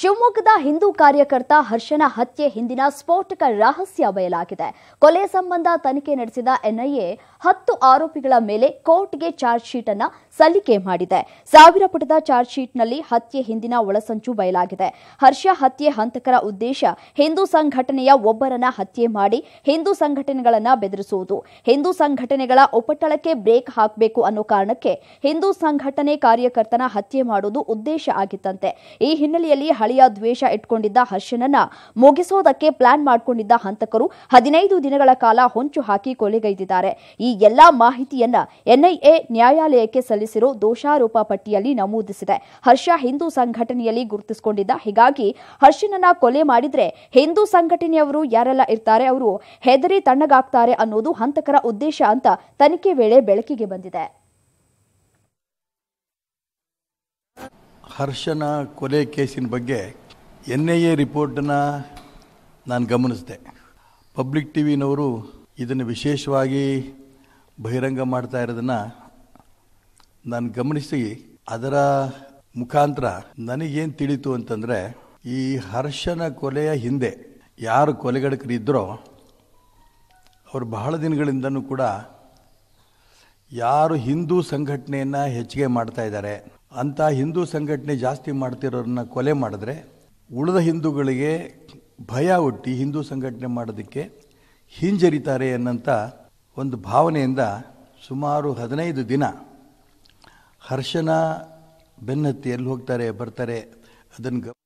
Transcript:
ಶಿವಮೊಗ್ಗದ ಹಿಂದೂ ಕಾರ್ಯಕರ್ತ ಹರ್ಷನ ಹತ್ಯೆ ಹಿಂದಿನ ಸ್ಫೋಟಕ ರಹಸ್ಯ ಬಯಲಾಗಿದೆ ಕೊಲೆ ಸಂಬಂಧ ತನಿಖೆ ನಡೆಸಿದ ಎನ್ಐಎ ಹತ್ತು ಆರೋಪಿಗಳ ಮೇಲೆ ಕೋರ್ಟ್ಗೆ ಚಾರ್ಜ್ ಶೀಟ್ ಅನ್ನು ಸಲ್ಲಿಕೆ ಮಾಡಿದೆ ಸಾವಿರ ಪುಟದ ಚಾರ್ಜ್ ಶೀಟ್ನಲ್ಲಿ ಹತ್ಯೆ ಹಿಂದಿನ ಒಳಸಂಚು ಬಯಲಾಗಿದೆ ಹರ್ಷ ಹತ್ಯೆ ಹಂತಕರ ಉದ್ದೇಶ ಹಿಂದೂ ಸಂಘಟನೆಯ ಒಬ್ಬರನ್ನ ಹತ್ಯೆ ಮಾಡಿ ಹಿಂದೂ ಸಂಘಟನೆಗಳನ್ನ ಬೆದರಿಸುವುದು ಹಿಂದೂ ಸಂಘಟನೆಗಳ ಉಪಟಳಕ್ಕೆ ಬ್ರೇಕ್ ಹಾಕಬೇಕು ಅನ್ನೋ ಕಾರಣಕ್ಕೆ ಹಿಂದೂ ಸಂಘಟನೆ ಕಾರ್ಯಕರ್ತನ ಹತ್ಯೆ ಮಾಡುವುದು ಉದ್ದೇಶ ಆಗಿತ್ತಂತೆ ಈ ಹಿನ್ನೆಲೆಯಲ್ಲಿ ಸ್ಥಳೀಯ ದ್ವೇಷ ಇಟ್ಕೊಂಡಿದ್ದ ಹರ್ಷನನ್ನ ಮುಗಿಸೋದಕ್ಕೆ ಪ್ಲಾನ್ ಮಾಡಿಕೊಂಡಿದ್ದ ಹಂತಕರು ಹದಿನೈದು ದಿನಗಳ ಕಾಲ ಹೊಂಚು ಹಾಕಿ ಕೊಲೆಗೈದಿದ್ದಾರೆ ಈ ಎಲ್ಲಾ ಮಾಹಿತಿಯನ್ನ ಎನ್ಐಎ ನ್ಯಾಯಾಲಯಕ್ಕೆ ಸಲ್ಲಿಸಿರೋ ದೋಷಾರೋಪ ಪಟ್ಟಿಯಲ್ಲಿ ನಮೂದಿಸಿದೆ ಹರ್ಷ ಹಿಂದೂ ಸಂಘಟನೆಯಲ್ಲಿ ಗುರುತಿಸಿಕೊಂಡಿದ್ದ ಹೀಗಾಗಿ ಹರ್ಷನನ್ನ ಕೊಲೆ ಮಾಡಿದ್ರೆ ಹಿಂದೂ ಸಂಘಟನೆಯವರು ಯಾರೆಲ್ಲ ಇರ್ತಾರೆ ಅವರು ಹೆದರಿ ತಣ್ಣಗಾಗ್ತಾರೆ ಅನ್ನೋದು ಹಂತಕರ ಉದ್ದೇಶ ಅಂತ ತನಿಖೆ ವೇಳೆ ಬೆಳಕಿಗೆ ಬಂದಿದೆ ಹರ್ಷನ ಕೊಲೆ ಕೇಸಿನ ಬಗ್ಗೆ ಎನ್ ಐ ಎ ರಿಪೋರ್ಟನ್ನು ನಾನು ಗಮನಿಸಿದೆ ಪಬ್ಲಿಕ್ ಟಿ ವಿನವರು ಇದನ್ನು ವಿಶೇಷವಾಗಿ ಬಹಿರಂಗ ಮಾಡ್ತಾ ಇರೋದನ್ನು ನಾನು ಗಮನಿಸಿ ಅದರ ಮುಖಾಂತರ ನನಗೇನು ತಿಳಿತು ಅಂತಂದರೆ ಈ ಹರ್ಷನ ಕೊಲೆಯ ಹಿಂದೆ ಯಾರು ಕೊಲೆಗಡಕರಿದ್ದರೋ ಅವರು ಬಹಳ ದಿನಗಳಿಂದನೂ ಕೂಡ ಯಾರು ಹಿಂದೂ ಸಂಘಟನೆಯನ್ನು ಹೆಚ್ಚಿಗೆ ಮಾಡ್ತಾ ಇದ್ದಾರೆ ಅಂಥ ಹಿಂದೂ ಸಂಘಟನೆ ಜಾಸ್ತಿ ಮಾಡ್ತಿರೋರನ್ನ ಕೊಲೆ ಮಾಡಿದ್ರೆ ಉಳಿದ ಹಿಂದೂಗಳಿಗೆ ಭಯ ಹುಟ್ಟಿ ಹಿಂದೂ ಸಂಘಟನೆ ಮಾಡೋದಕ್ಕೆ ಹಿಂಜರಿತಾರೆ ಅನ್ನೋಂಥ ಒಂದು ಭಾವನೆಯಿಂದ ಸುಮಾರು ಹದಿನೈದು ದಿನ ಹರ್ಷನ ಬೆನ್ನತ್ತಿ ಎಲ್ಲಿ ಹೋಗ್ತಾರೆ ಬರ್ತಾರೆ ಅದನ್ನು